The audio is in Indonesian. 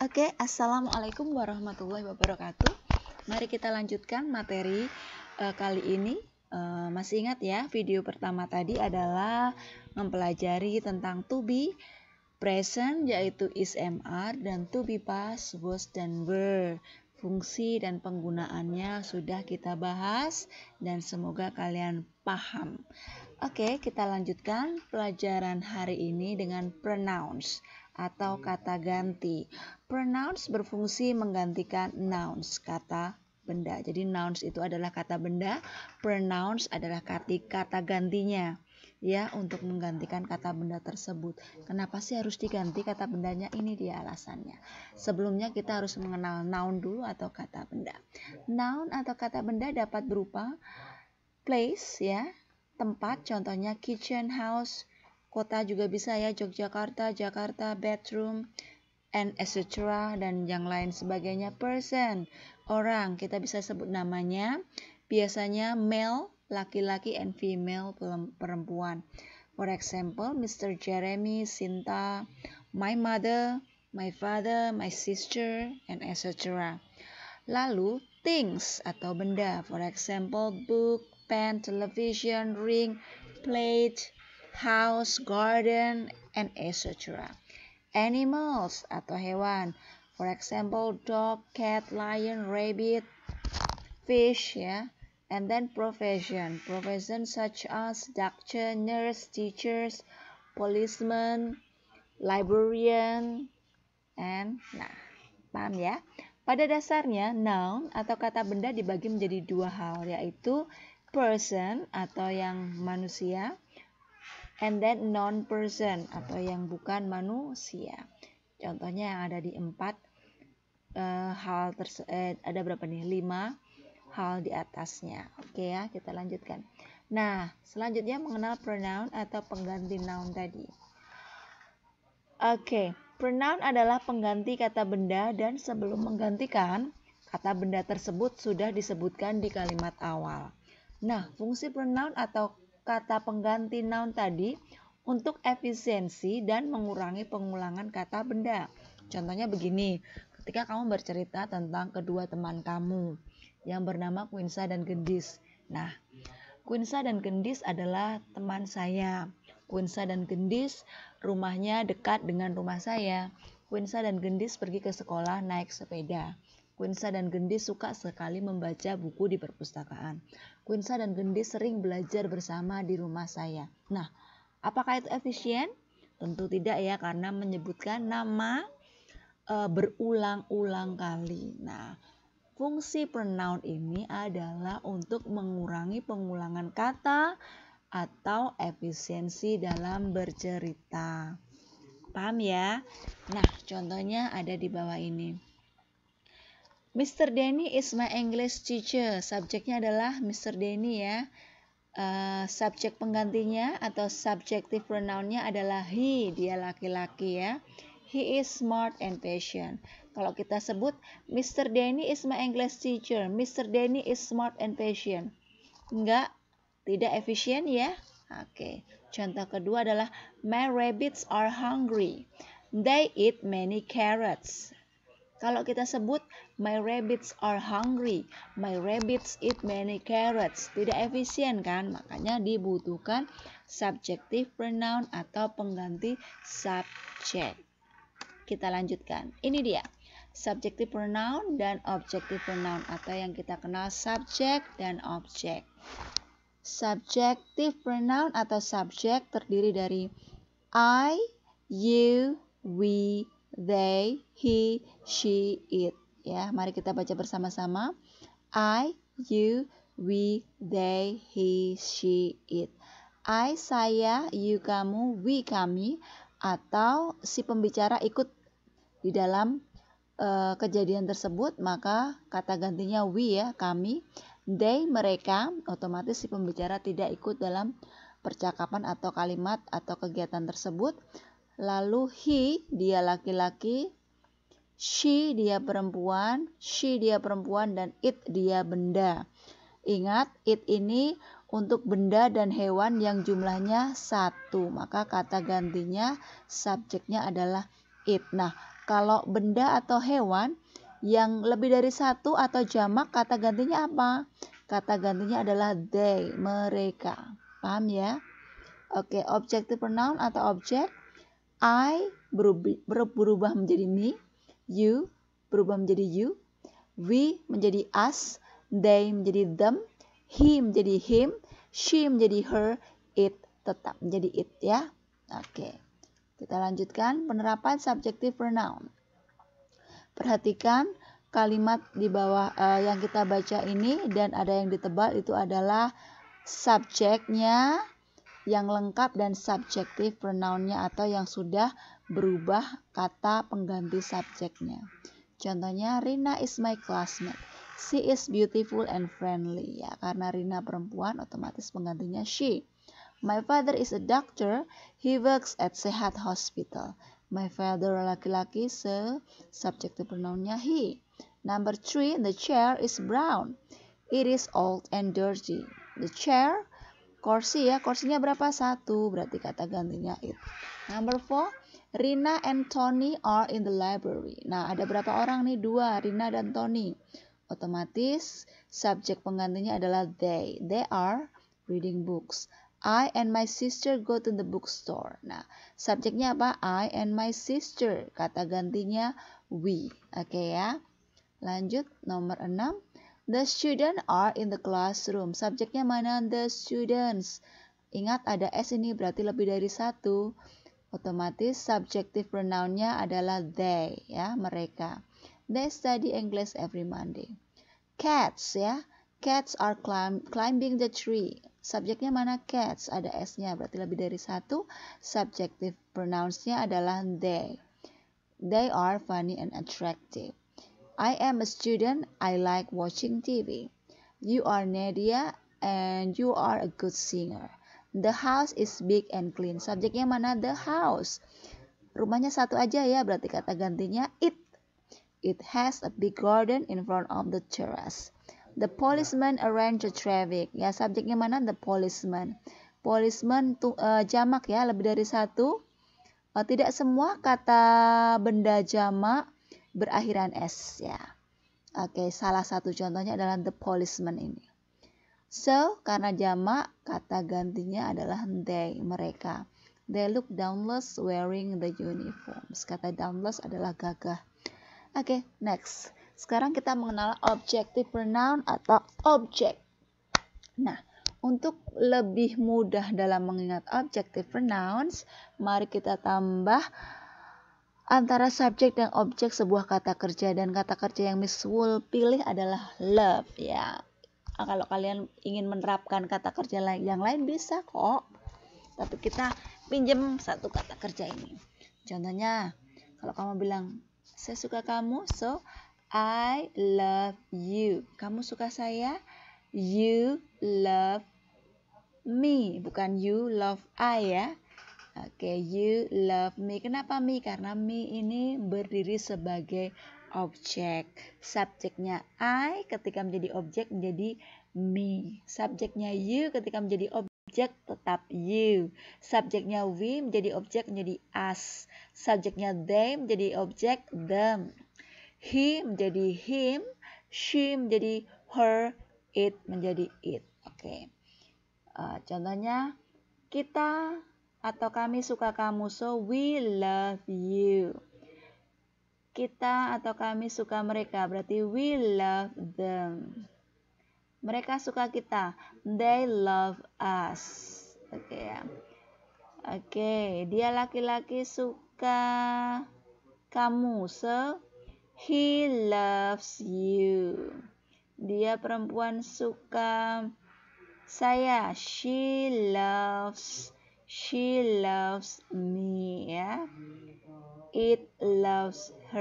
Oke, assalamualaikum warahmatullahi wabarakatuh. Mari kita lanjutkan materi uh, kali ini. Uh, masih ingat ya, video pertama tadi adalah mempelajari tentang to be present yaitu is MR dan to be past was dan were. Fungsi dan penggunaannya sudah kita bahas dan semoga kalian paham. Oke, kita lanjutkan pelajaran hari ini dengan pronounce atau hmm. kata ganti. Pronouns berfungsi menggantikan nouns, kata benda. Jadi nouns itu adalah kata benda, pronouns adalah kata kata gantinya ya untuk menggantikan kata benda tersebut. Kenapa sih harus diganti kata bendanya? Ini dia alasannya. Sebelumnya kita harus mengenal noun dulu atau kata benda. Noun atau kata benda dapat berupa place ya, tempat contohnya kitchen, house, kota juga bisa ya Yogyakarta, Jakarta, bedroom, and etc. dan yang lain sebagainya. Person, orang, kita bisa sebut namanya. Biasanya male, laki-laki, and female, perempuan. For example, Mr. Jeremy, Sinta, my mother, my father, my sister, and etc. Lalu, things atau benda. For example, book, pen, television, ring, plate, house, garden, and etc. Animals atau hewan, for example dog, cat, lion, rabbit, fish ya. And then profession, profession such as doctor, nurse, teachers, policeman, librarian, and nah, paham ya? Pada dasarnya, noun atau kata benda dibagi menjadi dua hal, yaitu person atau yang manusia, and then non person atau yang bukan manusia. Contohnya yang ada di empat uh, hal terse eh, ada berapa nih? Lima hal di atasnya. Oke ya, kita lanjutkan. Nah, selanjutnya mengenal pronoun atau pengganti noun tadi. Oke, pronoun adalah pengganti kata benda dan sebelum menggantikan kata benda tersebut sudah disebutkan di kalimat awal. Nah, fungsi pronoun atau kata pengganti noun tadi untuk efisiensi dan mengurangi pengulangan kata benda. Contohnya begini, ketika kamu bercerita tentang kedua teman kamu yang bernama Quinsa dan Gendis. Nah, Quinsa dan Gendis adalah teman saya. Quinsa dan Gendis rumahnya dekat dengan rumah saya. Quinsa dan Gendis pergi ke sekolah naik sepeda. Quinsa dan Gendis suka sekali membaca buku di perpustakaan. Quinsa dan Gendis sering belajar bersama di rumah saya. Nah, apakah itu efisien? Tentu tidak ya, karena menyebutkan nama e, berulang-ulang kali. Nah, fungsi pronoun ini adalah untuk mengurangi pengulangan kata atau efisiensi dalam bercerita. Paham ya? Nah, contohnya ada di bawah ini. Mr. Denny is my English teacher. Subjeknya adalah Mr. Denny ya. Uh, subjek penggantinya atau subjective pronounnya adalah he, dia laki-laki ya. He is smart and patient. Kalau kita sebut Mr. Denny is my English teacher. Mr. Denny is smart and patient. Enggak, tidak efisien ya. Oke. Okay. Contoh kedua adalah my rabbits are hungry. They eat many carrots. Kalau kita sebut my rabbits are hungry, my rabbits eat many carrots, tidak efisien kan? Makanya dibutuhkan subjective pronoun atau pengganti subjek. Kita lanjutkan. Ini dia. Subjective pronoun dan objective pronoun atau yang kita kenal subjek dan objek. Subjective pronoun atau subjek terdiri dari I, you, we, they, he, she, it. Ya, mari kita baca bersama-sama. I, you, we, they, he, she, it. I, saya, you, kamu, we, kami, atau si pembicara ikut di dalam uh, kejadian tersebut, maka kata gantinya we ya, kami, they, mereka, otomatis si pembicara tidak ikut dalam percakapan atau kalimat atau kegiatan tersebut. Lalu he dia laki-laki, she dia perempuan, she dia perempuan dan it dia benda. Ingat it ini untuk benda dan hewan yang jumlahnya satu, maka kata gantinya subjeknya adalah it. Nah, kalau benda atau hewan yang lebih dari satu atau jamak kata gantinya apa? Kata gantinya adalah they, mereka. Paham ya? Oke, objective pronoun atau objek I berubah menjadi me, you berubah menjadi you, we menjadi us, they menjadi them, he menjadi him, she menjadi her, it tetap menjadi it ya. Oke. Kita lanjutkan penerapan subjective pronoun. Perhatikan kalimat di bawah uh, yang kita baca ini dan ada yang ditebal itu adalah subjeknya yang lengkap dan subjektif pronounnya atau yang sudah berubah kata pengganti subjeknya. Contohnya Rina is my classmate. She is beautiful and friendly. Ya, karena Rina perempuan otomatis penggantinya she. My father is a doctor. He works at Sehat Hospital. My father laki-laki se subjective pronounnya he. Number three, the chair is brown. It is old and dirty. The chair kursi ya kursinya berapa satu berarti kata gantinya it. number four Rina and Tony are in the library nah ada berapa orang nih dua Rina dan Tony otomatis subjek penggantinya adalah they they are reading books I and my sister go to the bookstore. Nah, subjeknya apa? I and my sister. Kata gantinya we. Oke okay, ya. Lanjut nomor enam. The students are in the classroom. Subjeknya mana? The students. Ingat ada S ini berarti lebih dari satu. Otomatis subjective pronounnya adalah they, ya, mereka. They study English every Monday. Cats, ya. Cats are climb, climbing the tree. Subjeknya mana? Cats. Ada S-nya, berarti lebih dari satu. Subjective pronounnya adalah they. They are funny and attractive. I am a student. I like watching TV. You are Nadia and you are a good singer. The house is big and clean. Subjeknya mana? The house. Rumahnya satu aja ya, berarti kata gantinya it. It has a big garden in front of the terrace. The policeman arrange the traffic. Ya, subjeknya mana? The policeman. Policeman tuh eh, uh, jamak ya, lebih dari satu. Uh, tidak semua kata benda jamak berakhiran S ya. Oke, salah satu contohnya adalah the policeman ini. So, karena jamak, kata gantinya adalah they, mereka. They look downless wearing the uniforms. Kata downless adalah gagah. Oke, next. Sekarang kita mengenal objective pronoun atau object Nah, untuk lebih mudah dalam mengingat objective pronouns, mari kita tambah antara subjek dan objek sebuah kata kerja dan kata kerja yang Miss Wool pilih adalah love ya. Nah, kalau kalian ingin menerapkan kata kerja yang lain bisa kok. Tapi kita pinjam satu kata kerja ini. Contohnya, kalau kamu bilang saya suka kamu, so I love you. Kamu suka saya, you love me, bukan you love I ya. Oke, okay, you love me. Kenapa me? Karena me ini berdiri sebagai objek. Subjeknya I ketika menjadi objek menjadi me. Subjeknya you ketika menjadi objek tetap you. Subjeknya we menjadi objek menjadi us. Subjeknya they menjadi objek them. He menjadi him, she menjadi her, it menjadi it. Oke. Okay. Uh, eh, contohnya kita atau kami suka kamu. So we love you. Kita atau kami suka mereka berarti we love them. Mereka suka kita. They love us. Oke okay, ya. Oke, okay. dia laki-laki suka kamu. So he loves you. Dia perempuan suka saya. She loves She loves me. Yeah? It loves her.